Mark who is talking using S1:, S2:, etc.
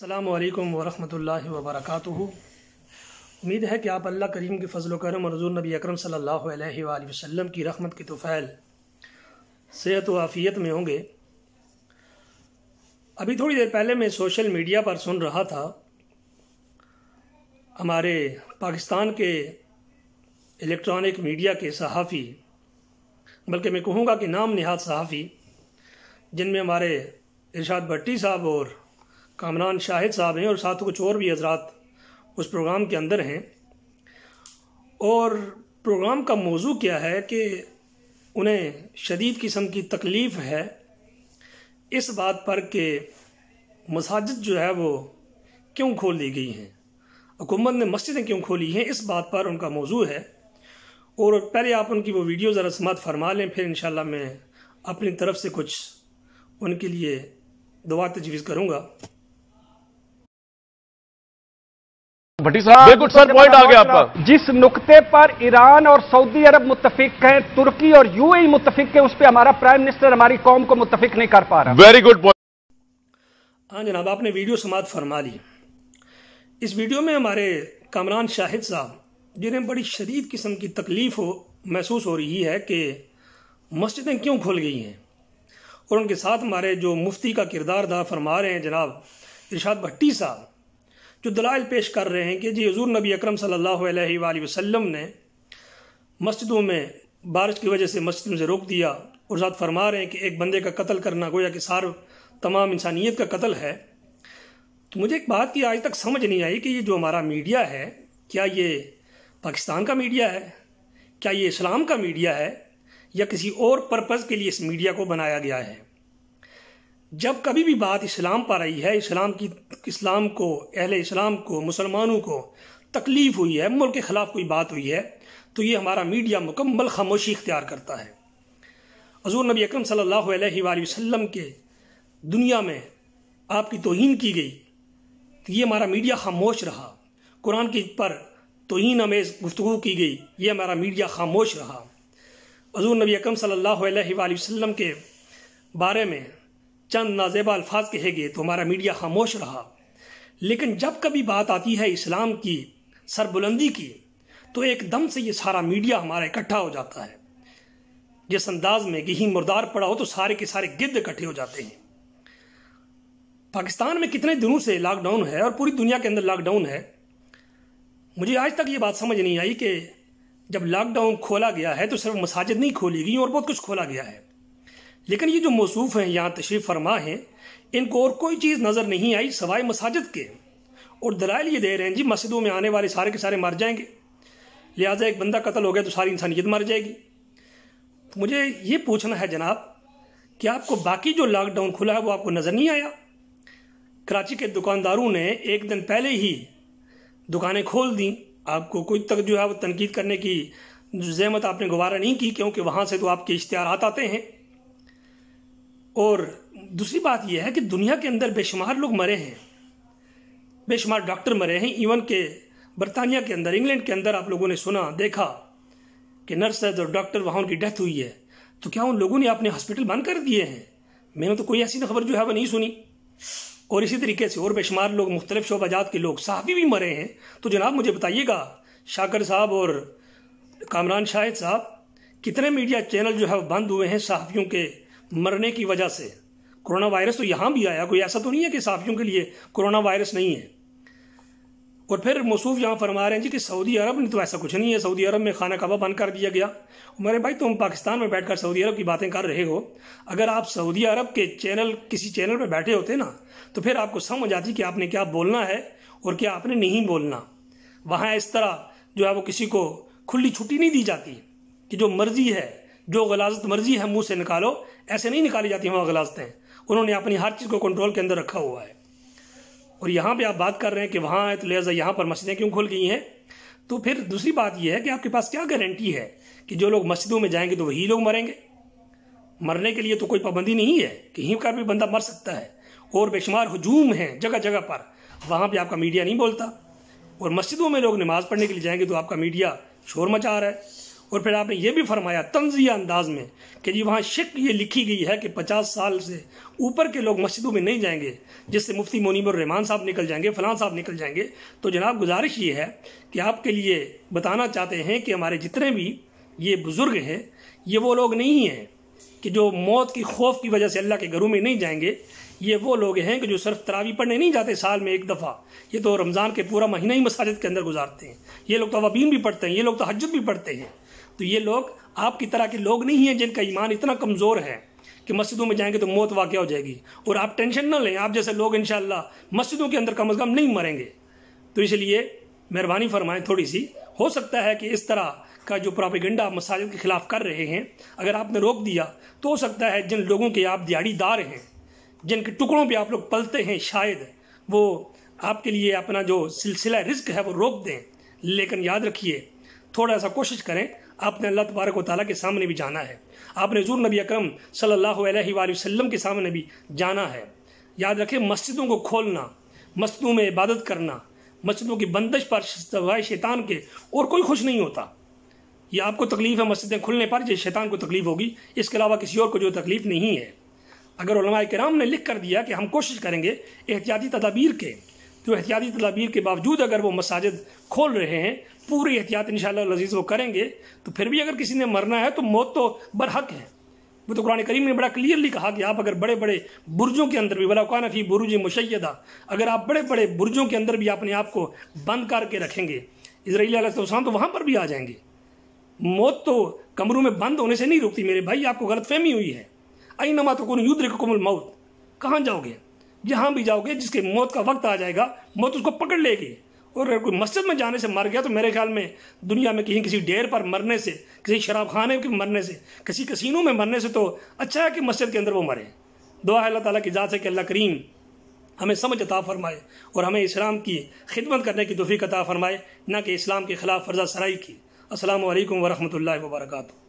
S1: अल्लाम वरहमल वबरक उम्मीद है कि आप अल्लाह करीम के फ़जल करम और हजूर नबी अकरम सल्लल्लाहु अलैहि वसल्लम की रहमत की तोफ़ैल सेहत व आफ़ियत में होंगे अभी थोड़ी देर पहले मैं सोशल मीडिया पर सुन रहा था हमारे पाकिस्तान के इलेक्ट्रॉनिक मीडिया के सहाफ़ी बल्कि मैं कहूँगा कि नाम निहाद सहाफ़ी जिनमें हमारे इरशाद भट्टी साहब और कामरान शाहिद साहब हैं और साथ कुछ और भी हजरात उस प्रोग्राम के अंदर हैं और प्रोग्राम का मौजू क्या है कि उन्हें शदीद किस्म की तकलीफ़ है इस बात पर कि मसाजिद जो है वो क्यों खोल दी गई हैं हुकूमत ने मस्जिदें क्यों खोली हैं इस बात पर उनका मौजू है और पहले आप उनकी वो वीडियो ज़रा समात फरमा लें फिर इन मैं अपनी तरफ से कुछ उनके लिए दुआ तजवीज़ करूँगा भट्टी साहब बिल्कुल सर पॉइंट आ गया आपका जिस नुकते पर ईरान और सऊदी अरब मुतफिक हैं तुर्की और यूएई मुतफिक हैं उस पर हमारा प्राइम मिनिस्टर हमारी कौम को मुतफिक नहीं कर पा रहा वेरी गुड पॉइंट हाँ जनाब आपने वीडियो समाप्त फरमा ली इस वीडियो में हमारे कामरान शाहिद साहब जिन्हें बड़ी शदीद किस्म की तकलीफ हो महसूस हो रही है कि मस्जिदें क्यों खुल गई हैं और उनके साथ हमारे जो मुफ्ती का किरदार अदा फरमा रहे हैं जनाब इरशाद भट्टी साहब जो दलाइल पेश कर रहे हैं कि जी हजूर नबी अक्रम सल्हसम ने मस्जिदों में बारिश की वजह से मस्जिदों से रोक दिया और साथ फरमा रहे हैं कि एक बंदे का कत्ल करना गोया कि सार तमाम इंसानियत का कत्ल है तो मुझे एक बात की आज तक समझ नहीं आई कि ये जो हमारा मीडिया है क्या ये पाकिस्तान का मीडिया है क्या ये इस्लाम का मीडिया है या किसी और पर्पज़ के लिए इस मीडिया को बनाया गया है जब कभी भी बात इस्लाम पर आई है इस्लाम की इस्लाम को अहले इस्लाम को मुसलमानों को तकलीफ़ हुई है मुल्क के ख़िलाफ़ कोई बात हुई है तो ये हमारा मीडिया मुकम्मल खामोशी इख्तियार करता है हजूर नबी अक्रम सल्लल्लाहु के दुनिया में आपकी तोहन की गई तो ये हमारा मीडिया खामोश रहा कुरान के पर तोहन हमें गुफ्तु की गई ये हमारा मीडिया खामोश रहा हजूर नबी अक्रम सल्ला अलैहि के बारे में चंद नाजेबा अल्फाज कहे गए तो हमारा मीडिया खामोश रहा लेकिन जब कभी बात आती है इस्लाम की सरबुलंदी की तो एकदम से ये सारा मीडिया हमारा इकट्ठा हो जाता है जिस अंदाज में गही मुर्दार पड़ा हो तो सारे के सारे गिद्ध इकट्ठे हो जाते हैं पाकिस्तान में कितने दिनों से लॉकडाउन है और पूरी दुनिया के अंदर लॉकडाउन है मुझे आज तक ये बात समझ नहीं आई कि जब लॉकडाउन खोला गया है तो सिर्फ मसाजिद नहीं खोली गई और बहुत कुछ खोला गया है लेकिन ये जो मौसूफ़ हैं यहाँ तशरीफ़ फरमा हैं इनको और कोई चीज़ नज़र नहीं आई सवाए मसाजिद के और दलाइल ये दे रहे हैं जी मस्जिदों में आने वाले सारे के सारे मर जाएंगे लिहाजा एक बंदा कत्ल हो गया तो सारी इंसानियत मर जाएगी तो मुझे ये पूछना है जनाब कि आपको बाकी जो लॉकडाउन खुला है वो आपको नज़र नहीं आया कराची के दुकानदारों ने एक दिन पहले ही दुकानें खोल दी आपको कोई तक जो है वो तनकीद करने की जहमत आपने गुवारा नहीं की क्योंकि वहाँ से तो आपके इश्तहार आते हैं और दूसरी बात यह है कि दुनिया के अंदर बेशुमार लोग मरे हैं बेशुमार डॉक्टर मरे हैं इवन के बरतानिया के अंदर इंग्लैंड के अंदर आप लोगों ने सुना देखा कि नर्सेज और डॉक्टर वहाँ उनकी डेथ हुई है तो क्या उन लोगों ने अपने हॉस्पिटल बंद कर दिए हैं मैंने तो कोई ऐसी खबर जो है वो नहीं सुनी और इसी तरीके से और बेशुमार लोग मुख्तलिफ शोबाजात के लोग साहबी भी मरे हैं तो जनाब मुझे बताइएगा शाकर साहब और कामरान शाहिद साहब कितने मीडिया चैनल जो है वो बंद हुए हैं सहाफ़ियों के मरने की वजह से कोरोना वायरस तो यहाँ भी आया कोई ऐसा तो नहीं है कि साफियों के लिए कोरोना वायरस नहीं है और फिर मसूफ यहाँ फरमा रहे हैं जी कि सऊदी अरब में तो ऐसा कुछ नहीं है सऊदी अरब में खाना कबा बंद कर दिया गया मेरे भाई तुम पाकिस्तान में बैठकर सऊदी अरब की बातें कर रहे हो अगर आप सऊदी अरब के चैनल किसी चैनल पर बैठे होते ना तो फिर आपको समझ आती कि आपने क्या बोलना है और क्या आपने नहीं बोलना वहाँ इस तरह जो है वो किसी को खुली छुट्टी नहीं दी जाती कि जो मर्जी है जो गलाजत मर्जी है मुंह से निकालो ऐसे नहीं निकाली जाती वहाँ गलाजतें उन्होंने अपनी हर चीज़ को कंट्रोल के अंदर रखा हुआ है और यहाँ पे आप बात कर रहे हैं कि वहाँ है तो लिहाजा यहाँ पर मस्जिदें क्यों खुल गई हैं तो फिर दूसरी बात यह है कि आपके पास क्या गारंटी है कि जो लोग मस्जिदों में जाएंगे तो वही लोग मरेंगे मरने के लिए तो कोई पाबंदी नहीं है कहीं का भी बंदा मर सकता है और बेशुमार हजूम हैं जगह जगह पर वहाँ पर आपका मीडिया नहीं बोलता और मस्जिदों में लोग नमाज़ पढ़ने के लिए जाएंगे तो आपका मीडिया शोर मचा रहा है और फिर आपने ये भी फरमाया तंजिया अंदाज में कि जी वहाँ शिक ये लिखी गई है कि पचास साल से ऊपर के लोग मस्जिदों में नहीं जाएंगे जिससे मुफ्ती मोनीबर रहमान साहब निकल जाएंगे फलां साहब निकल जाएंगे तो जनाब गुजारिश ये है कि आपके लिए बताना चाहते हैं कि हमारे जितने भी ये बुज़ुर्ग हैं ये वो लोग नहीं हैं कि जो मौत की खौफ की वजह से अल्लाह के घरों में नहीं जाएंगे ये वो लोग हैं कि जो सिर्फ तरावी पढ़ने नहीं जाते साल में एक दफ़ा ये तो रमज़ान के पूरा महीना ही मसाजिद के अंदर गुजारते हैं ये लोग तो अबीन भी पढ़ते हैं ये लोग तो हजत भी पढ़ते हैं तो ये लोग आपकी तरह के लोग नहीं हैं जिनका ईमान इतना कमज़ोर है कि मस्जिदों में जाएंगे तो मौत वाक़ हो जाएगी और आप टेंशन ना लें आप जैसे लोग इन मस्जिदों के अंदर कम अज़ कम नहीं मरेंगे तो इसलिए मेहरबानी फरमाएं थोड़ी सी हो सकता है कि इस तरह का जो प्रॉपिगेंडा आप मसाजिद के ख़िलाफ़ कर रहे हैं अगर आपने रोक दिया तो हो सकता है जिन लोगों के आप दिहाड़ीदार हैं जिनके टुकड़ों पे आप लोग पलते हैं शायद वो आपके लिए अपना जो सिलसिला रिस्क है वो रोक दें लेकिन याद रखिए थोड़ा सा कोशिश करें आपने अल्लाह तबारक वाली के सामने भी जाना है आपने जूर नबी अक्रम सल्लल्लाहु अलैहि के सामने भी जाना है याद रखें मस्जिदों को खोलना मस्जिदों में इबादत करना मस्जिदों की बंदिश पर सवाए शैतान के और कोई खुश नहीं होता ये आपको तकलीफ़ है मस्जिदें खुलने पर जो शैतान को तकलीफ़ होगी इसके अलावा किसी और को जो तकलीफ़ नहीं है अगर कराम ने लिख कर दिया कि हम कोशिश करेंगे एहतियाती तदाबीर के तो एहतियाती तदाबीर के बावजूद अगर वो मसाजिद खोल रहे हैं पूरी एहतियात इन शजीज़ वो करेंगे तो फिर भी अगर किसी ने मरना है तो मौत तो बरहक है वो तो कुरान करीम ने बड़ा क्लियरली कहा कि आप अगर बड़े बड़े बुर्जों के अंदर भी वलाकान फ़ी बुरुज मुशैदा अगर आप बड़े बड़े बुर्जों के अंदर भी अपने आप को बंद करके रखेंगे इसराइल तो वहाँ पर भी आ जाएंगे मौत तो कमरों में बंद होने से नहीं रुकती मेरे भाई आपको गलत फहमी हुई है आई नमा तो कौन युद्ध मौत कहाँ जाओगे जहाँ भी जाओगे जिसके मौत का वक्त आ जाएगा मौत उसको पकड़ लेगी और अगर कोई मस्जिद में जाने से मर गया तो मेरे ख्याल में दुनिया में कहीं किसी डेर पर मरने से किसी शराब खाने के मरने से किसी कसीनों में मरने से तो अच्छा है कि मस्जिद के अंदर वो मरे दुआ है अल्लाह ताला की ज़ात है कि अल्लाह करीम हमें समझ अता फरमाए और हमें इस्लाम की खिदमत करने की तोफ़ी अता फरमाए ना कि इस्लाम के ख़िलाफ़ फर्जा सराई की असल वरहमल वर्का